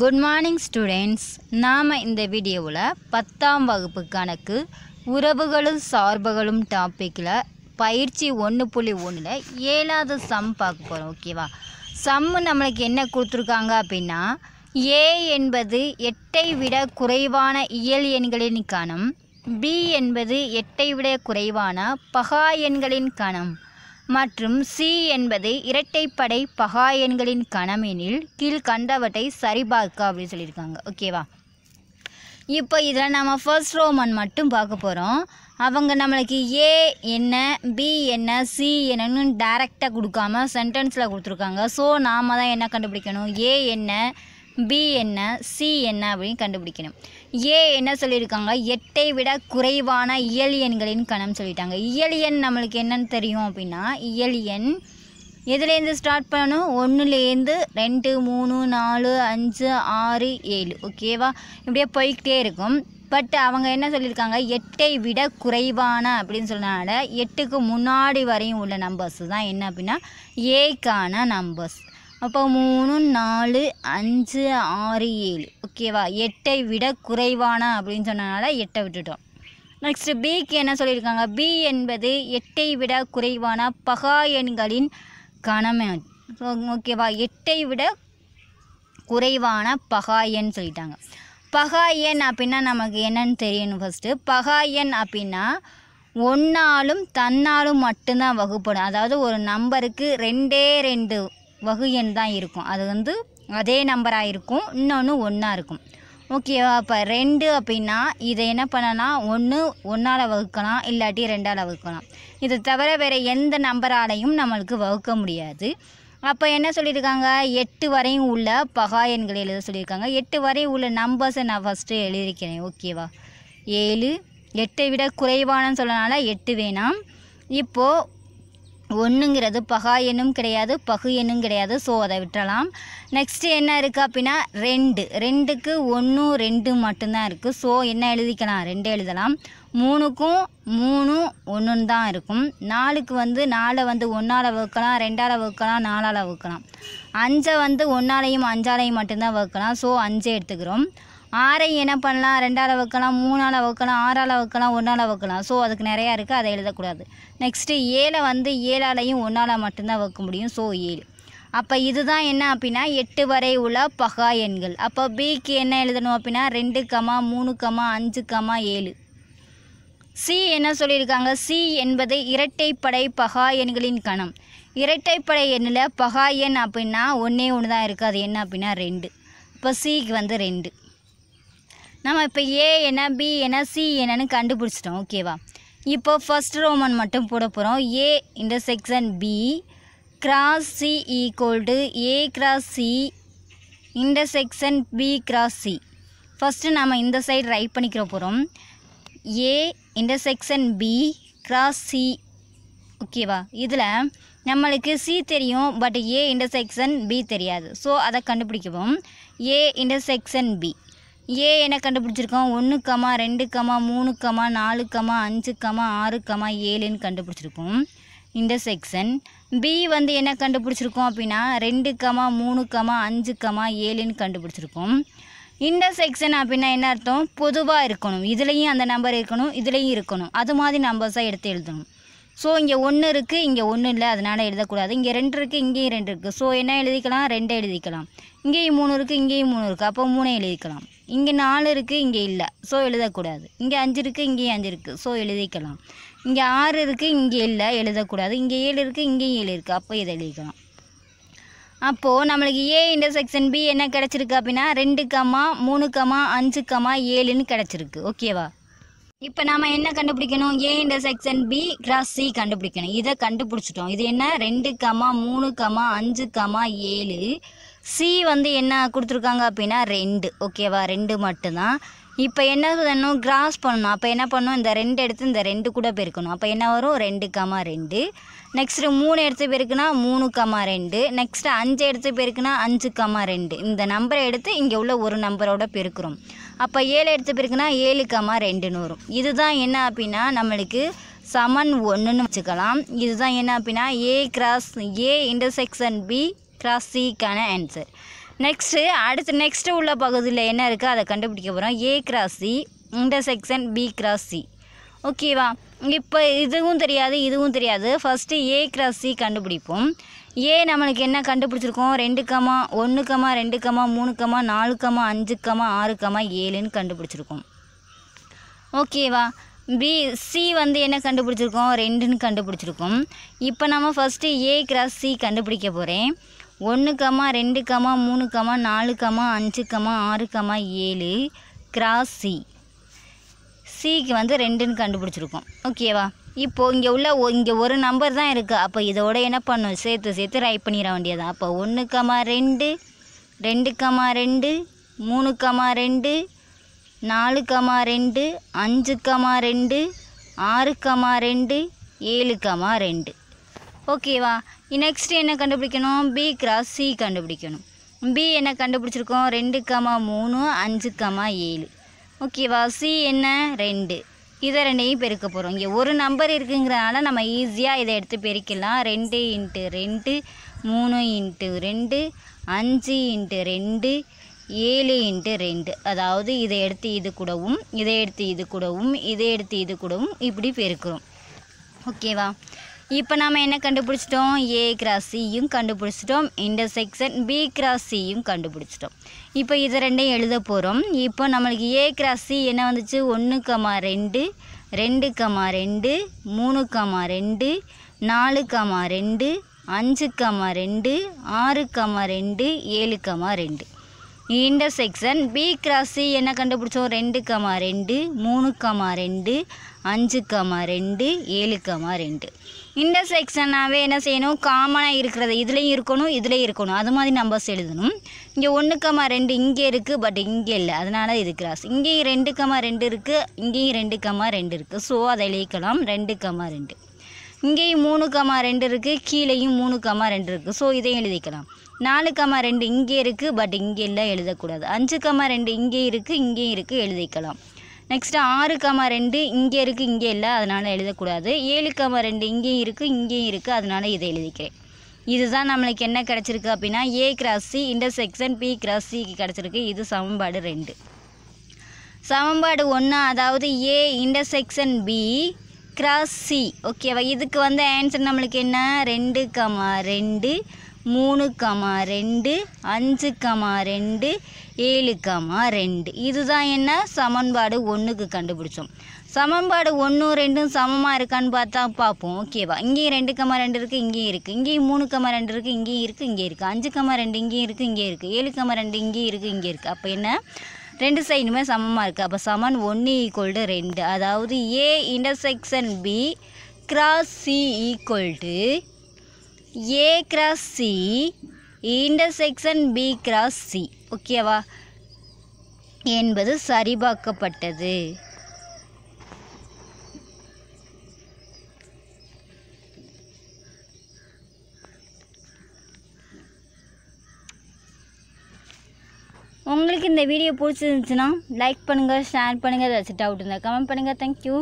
good morning students நாம் இந்த வீடியோவில் பத்தாம் வகுப்பு கணக்கு உறவுகளும் சார்புகளும் டாப்பிக்கில் பயிற்சி ஒன்று புள்ளி ஒன்றில் ஏழாவது சம் பார்க்க போகிறோம் ஓகேவா சம் நம்மளுக்கு என்ன கொடுத்துருக்காங்க அப்படின்னா ஏ என்பது எட்டை விட குறைவான இயல் எண்களின் கணம் பி என்பது எட்டை விட குறைவான பகா எண்களின் கணம் மற்றும் சி என்பது இரட்டைப்படை பகா எண்களின் கணமெனில் கண்டவற்றை சரிபார்க்க அப்படின்னு சொல்லியிருக்காங்க ஓகேவா இப்போ இதில் நம்ம ஃபர்ஸ்ட் ரோமன் மட்டும் பார்க்க போகிறோம் அவங்க நம்மளுக்கு ஏ என்ன பி என்ன சி என்னன்னு டேரெக்டாக கொடுக்காம சென்டென்ஸில் கொடுத்துருக்காங்க ஸோ நாம் தான் என்ன கண்டுபிடிக்கணும் ஏ என்ன பி என்ன சி என்ன அப்படின்னு கண்டுபிடிக்கணும் ஏ என்ன சொல்லியிருக்காங்க எட்டை விட குறைவான இயல் எண்களின் கணம் சொல்லிட்டாங்க இயல் எண் நம்மளுக்கு என்னன்னு தெரியும் அப்படின்னா இயல் எண் எதுலேருந்து ஸ்டார்ட் பண்ணணும் ஒன்றுலேருந்து ரெண்டு மூணு நாலு அஞ்சு ஆறு ஏழு ஓகேவா இப்படியே போய்கிட்டே இருக்கும் பட் அவங்க என்ன சொல்லியிருக்காங்க எட்டை விட குறைவான அப்படின்னு சொன்னனால எட்டுக்கு முன்னாடி வரையும் உள்ள நம்பர்ஸ் தான் என்ன அப்படின்னா ஏக்கான நம்பர்ஸ் அப்போ மூணு நாலு அஞ்சு ஆறு ஏழு ஓகேவா எட்டை விட குறைவான அப்படின்னு சொன்னதுனால எட்டை விட்டுட்டோம் நெக்ஸ்ட் பிக்கு என்ன சொல்லியிருக்காங்க பி என்பது எட்டை விட குறைவான பகா எண்களின் கணமே ஓகேவா எட்டை விட குறைவான பகா எண் சொல்லிட்டாங்க பகா எண் அப்படின்னா நமக்கு என்னன்னு தெரியணும் ஃபஸ்ட்டு பகா எண் அப்படின்னா ஒன்னாலும் தன்னாலும் மட்டும்தான் வகுப்படும் அதாவது ஒரு நம்பருக்கு ரெண்டே ரெண்டு வகு எண் தான் இருக்கும் அது வந்து அதே நம்பராக இருக்கும் இன்னொன்று ஒன்றா இருக்கும் ஓகேவா இப்போ ரெண்டு அப்படின்னா இதை என்ன பண்ணலாம் ஒன்று ஒன்றால் வகுக்கலாம் இல்லாட்டி ரெண்டால் வகுக்கலாம் இதை தவிர வேறு எந்த நம்பராலையும் நம்மளுக்கு வகுக்க முடியாது அப்போ என்ன சொல்லியிருக்காங்க எட்டு வரையும் உள்ள பகா எண்களை எழுத சொல்லியிருக்காங்க எட்டு வரையும் உள்ள நம்பர்ஸை நான் ஃபஸ்ட்டு எழுதியிருக்கிறேன் ஓகேவா ஏழு எட்டை விட குறைவானன்னு சொல்லனால எட்டு வேணாம் இப்போது ஒன்றுங்கிறது பகா எண்ணும் கிடையாது பகு எண்ணும் கிடையாது ஸோ அதை விட்டுறலாம் நெக்ஸ்ட்டு என்ன இருக்குது அப்படின்னா ரெண்டு ரெண்டுக்கு ஒன்று ரெண்டு மட்டும்தான் இருக்குது ஸோ என்ன எழுதிக்கலாம் ரெண்டு எழுதலாம் மூணுக்கும் மூணு ஒன்றுன்னு தான் இருக்கும் நாலுக்கு வந்து நாலை வந்து ஒன்றால் வகுக்கலாம் ரெண்டால் வகுக்கலாம் நாலால் வகுக்கலாம் அஞ்சை வந்து ஒன்றாலையும் அஞ்சாலையும் மட்டும்தான் வகுக்கலாம் ஸோ அஞ்சே எடுத்துக்கிறோம் ஆறை என்ன பண்ணலாம் ரெண்டால் வகுக்கலாம் மூணால் வகுக்கலாம் ஆறால் வகுக்கலாம் ஒன்றால் வகுக்கலாம் ஸோ அதுக்கு நிறையா இருக்குது அதை எழுதக்கூடாது நெக்ஸ்ட்டு ஏழை வந்து ஏழாலையும் ஒன்றால் மட்டும்தான் வகுக்க முடியும் ஸோ ஏழு அப்போ இதுதான் என்ன அப்படின்னா எட்டு வரை உள்ள பகா எண்கள் அப்போ பிக்கு என்ன எழுதணும் அப்படின்னா ரெண்டு கமா மூணு கமா அஞ்சு கமா ஏழு சி என்ன சொல்லியிருக்காங்க சி என்பது இரட்டைப்படை பகா எண்களின் கணம் இரட்டைப்படை எண்ணில் பகா எண் அப்படின்னா ஒன்றே ஒன்று தான் இருக்குது அது என்ன அப்படின்னா ரெண்டு இப்போ சிக்கு வந்து ரெண்டு நம்ம இப்போ ஏ என்ன பி என்ன சி என்னன்னு கண்டுபிடிச்சிட்டோம் ஓகேவா இப்போ ஃபஸ்ட் ரோமன் மட்டும் போட போகிறோம் A intersection B cross C equal to A cross C intersection B cross C first நம்ம இந்த சைடு ரைட் பண்ணிக்கிற போகிறோம் A intersection B cross C ஓகேவா இதில் நம்மளுக்கு சி தெரியும் பட் ஏ செக்ஷன் பி தெரியாது ஸோ அதை கண்டுபிடிக்கவும் ஏ செக்ஷன் பி ஏ என கண்டுபிடிச்சிருக்கோம் ஒன்று கமா ரெண்டு கமா மூணு கமா நாலு கமா அஞ்சு கமா ஆறு கமா ஏழுன்னு கண்டுபிடிச்சிருக்கோம் இந்த செக்ஷன் பி வந்து என்ன கண்டுபிடிச்சிருக்கோம் அப்படின்னா ரெண்டு கமா மூணு கமா அஞ்சு கமா ஏழுன்னு கண்டுபிடிச்சிருக்கோம் இந்த செக்ஷன் அப்படின்னா என்ன அர்த்தம் பொதுவாக இருக்கணும் இதுலேயும் அந்த நம்பர் இருக்கணும் இதுலேயும் இருக்கணும் அது மாதிரி நம்பர்ஸாக எடுத்து எழுதணும் ஸோ இங்கே ஒன்று இருக்குது இங்கே ஒன்றும் இல்லை அதனால் எழுதக்கூடாது இங்கே ரெண்டு இருக்குது இங்கேயும் ரெண்டு இருக்குது ஸோ என்ன எழுதிக்கலாம் ரெண்டை எழுதிக்கலாம் இங்கேயும் மூணு இருக்குது இங்கேயும் மூணு இருக்குது அப்போ மூணு எழுதிக்கலாம் இங்கே நாலு இருக்குது இங்கே இல்லை ஸோ எழுதக்கூடாது இங்கே அஞ்சு இருக்குது இங்கேயும் அஞ்சு இருக்குது ஸோ எழுதிக்கலாம் இங்கே ஆறு இருக்குது இங்கே இல்லை எழுதக்கூடாது இங்கே ஏழு இருக்குது இங்கேயும் ஏழு இருக்குது அப்போ இதை எழுதிக்கலாம் அப்போது நம்மளுக்கு ஏ இன்டர்செக்ஷன் பி என்ன கிடச்சிருக்கு அப்படின்னா ரெண்டு கம்மா மூணு கம்மா அஞ்சு கம்மா ஏழுன்னு கிடச்சிருக்கு ஓகேவா இப்போ நாம் என்ன கண்டுபிடிக்கணும் A intersection B cross C கண்டுபிடிக்கணும் இதை கண்டுபிடிச்சிட்டோம் இது என்ன ரெண்டு கம்மா மூணு கம்மா அஞ்சு கம்மா ஏழு சி வந்து என்ன கொடுத்துருக்காங்க அப்படின்னா ரெண்டு ஓகேவா ரெண்டு மட்டும்தான் இப்போ என்ன பண்ணணும் கிராஸ் பண்ணணும் அப்போ என்ன பண்ணணும் இந்த ரெண்டு எடுத்து இந்த ரெண்டு கூட பெருக்கணும் அப்போ என்ன வரும் ரெண்டு கமா ரெண்டு நெக்ஸ்ட்டு மூணு எடுத்து பெருக்குனா மூணு கமா ரெண்டு நெக்ஸ்ட்டு அஞ்சு எடுத்து பெருக்குனா அஞ்சு கமா ரெண்டு இந்த நம்பரை எடுத்து இங்கே உள்ள ஒரு நம்பரோட பெருக்கிறோம் அப்போ ஏழு எடுத்து பெருக்குனா ஏழு கமா ரெண்டுன்னு வரும் இதுதான் என்ன அப்படின்னா நம்மளுக்கு சமன் ஒன்றுன்னு வச்சுக்கலாம் இதுதான் என்ன அப்படின்னா A cross A intersection B cross சிக்கான ஆன்சர் நெக்ஸ்ட்டு அடுத்து நெக்ஸ்ட்டு உள்ள பகுதியில் என்ன இருக்குது அதை கண்டுபிடிக்க போகிறோம் A cross C intersection B cross C ஓகேவா இப்போ இதுவும் தெரியாது இதுவும் தெரியாது ஃபஸ்ட்டு ஏ கிராஸ் சி கண்டுபிடிப்போம் ஏ நம்மளுக்கு என்ன கண்டுபிடிச்சிருக்கோம் ரெண்டு கமா ஒன்று கமா ரெண்டு கமா மூணு கமா நாலு கமா அஞ்சு கமா ஆறு கமா ஏழுன்னு கண்டுபிடிச்சிருக்கோம் ஓகேவா பி சி வந்து என்ன கண்டுபிடிச்சிருக்கோம் ரெண்டுன்னு கண்டுபிடிச்சிருக்கோம் இப்போ நம்ம ஃபஸ்ட்டு ஏ கிராஸ் சி கண்டுபிடிக்க போகிறேன் ஒன்று கமா ரெண்டு கமா மூணு கமா நாலு கமா அஞ்சு கமா ஆறு கமா ஏழு கிராஸ் சி சிக்கு வந்து ரெண்டுன்னு கண்டுபிடிச்சிருக்கோம் ஓகேவா இப்போது இங்கே உள்ள இங்கே ஒரு நம்பர் தான் இருக்குது அப்போ இதோட என்ன பண்ணும் சேர்த்து சேர்த்து ரைட் பண்ணிட வேண்டியதா அப்போ ஒன்று கமா ரெண்டு ரெண்டு கமா ரெண்டு மூணு கமா ரெண்டு நாலு கமா ரெண்டு அஞ்சு கமா ரெண்டு ஆறு கமா ரெண்டு ஏழு கமா ரெண்டு ஓகேவா நெக்ஸ்ட் என்ன கண்டுபிடிக்கணும் பி கிராஸ் சி கண்டுபிடிக்கணும் பி என்ன கண்டுபிடிச்சிருக்கோம் ரெண்டு கமா மூணு அஞ்சு கமா ஏழு ஓகேவா சி என்ன ரெண்டு இதை ரெண்டையும் பெருக்க போகிறோம் இங்கே ஒரு நம்பர் இருக்குங்கிறனால நம்ம ஈஸியாக இதை எடுத்து பெருக்கலாம் ரெண்டு இன்ட்டு ரெண்டு மூணு இன்ட்டு ரெண்டு அஞ்சு இன்ட்டு ரெண்டு ஏழு இன்ட்டு ரெண்டு அதாவது இதை எடுத்து இது கூடவும் இதை எடுத்து இது கூடவும் இதை எடுத்து இது கூடவும் இப்படி பெருக்கிறோம் ஓகேவா இப்போ நாம் என்ன கண்டுபிடிச்சிட்டோம் ஏ கிராஸ் சியும் கண்டுபிடிச்சிட்டோம் இன்டர்செக்ஷன் பி கிராஸ் சியும் கண்டுபிடிச்சிட்டோம் இப்போ இதை ரெண்டையும் எழுத போகிறோம் இப்போ நம்மளுக்கு ஏ கிராஸ் சி என்ன வந்துச்சு ஒன்று கமா ரெண்டு ரெண்டு கமா ரெண்டு மூணு கமா ரெண்டு நாலு கமா ரெண்டு அஞ்சு கமா ரெண்டு ஆறு கமா ரெண்டு ஏழு கமா ரெண்டு இன்டர்செக்ஷன் பி கிராஸ் சி என்ன கண்டுபிடிச்சோம் ரெண்டு கமா ரெண்டு மூணு கமா ரெண்டு அஞ்சு கமா ரெண்டு ஏழு கமா ரெண்டு இன்டர்செக்ஷனாகவே என்ன செய்யணும் காமனாக இருக்கிறது இதுலேயும் இருக்கணும் இதுலேயும் இருக்கணும் அது மாதிரி நம்பர்ஸ் எழுதணும் இங்கே ஒன்று கமா ரெண்டு இங்கே இருக்குது பட் இங்கே இல்லை அதனால் இது கிராஸ் இங்கேயும் ரெண்டு கமா ரெண்டு இருக்குது இங்கேயும் ரெண்டு கமா ரெண்டு இருக்குது ஸோ அதை எழுதிக்கலாம் ரெண்டு கமா ரெண்டு இங்கேயும் மூணு கமா ரெண்டு இருக்குது கீழேயும் மூணு கமா ரெண்டு இருக்குது ஸோ இதையும் எழுதிக்கலாம் நாலு கமா ரெண்டு இங்கே இருக்குது பட் இங்கே இல்லை எழுதக்கூடாது அஞ்சு கமா ரெண்டு இங்கே இருக்குது இங்கேயும் இருக்குது எழுதிக்கலாம் நெக்ஸ்ட்டு ஆறு கமா ரெண்டு இங்கே இருக்குது இங்கே இல்லை அதனால் எழுதக்கூடாது ஏழு கமா ரெண்டு இங்கேயும் இருக்குது இங்கேயும் இருக்குது அதனால் இதை எழுதிக்கிறேன் இதுதான் நம்மளுக்கு என்ன கிடச்சிருக்கு அப்படின்னா A cross C intersection B cross சிக்கு கிடச்சிருக்கு இது சமன்பாடு ரெண்டு சமன்பாடு ஒன்று அதாவது A intersection B cross C ஓகேவா இதுக்கு வந்து ஆன்சர் நம்மளுக்கு என்ன ரெண்டு கமா ரெண்டு மூணு கமா ரெண்டு அஞ்சு கமா ரெண்டு ஏழு கமா ரெண்டு இதுதான் என்ன சமன்பாடு ஒன்றுக்கு கண்டுபிடிச்சோம் சமன்பாடு ஒன்றும் ரெண்டும் சமமாக இருக்கான்னு பார்த்தா பார்ப்போம் ஓகேவா இங்கேயும் ரெண்டு கமா ரெண்டு இருக்குது இங்கேயும் இருக்குது இங்கேயும் மூணு கமா ரெண்டு இருக்குது இங்கேயும் இருக்குது இங்கே இருக்குது அஞ்சு கமா ரெண்டு இங்கேயும் இருக்குது இங்கே இருக்குது ஏழு கம ரெண்டு இங்கேயும் இருக்குது இங்கே இருக்குது அப்போ என்ன ரெண்டு சைடுமே சமமாக இருக்குது அப்போ சமன் ஒன்று ஈக்குவல் டு ரெண்டு அதாவது A intersection B cross C equal to A cross C intersection B cross C ஓகேவா என்பது சரிபார்க்கப்பட்டது உங்களுக்கு இந்த வீடியோ பிடிச்சிருந்துச்சுன்னா லைக் பண்ணுங்கள் ஷேர் பண்ணுங்கள் ஏதாச்சும் டவுட் இருந்தால் கமெண்ட் பண்ணுங்கள் தேங்க்யூ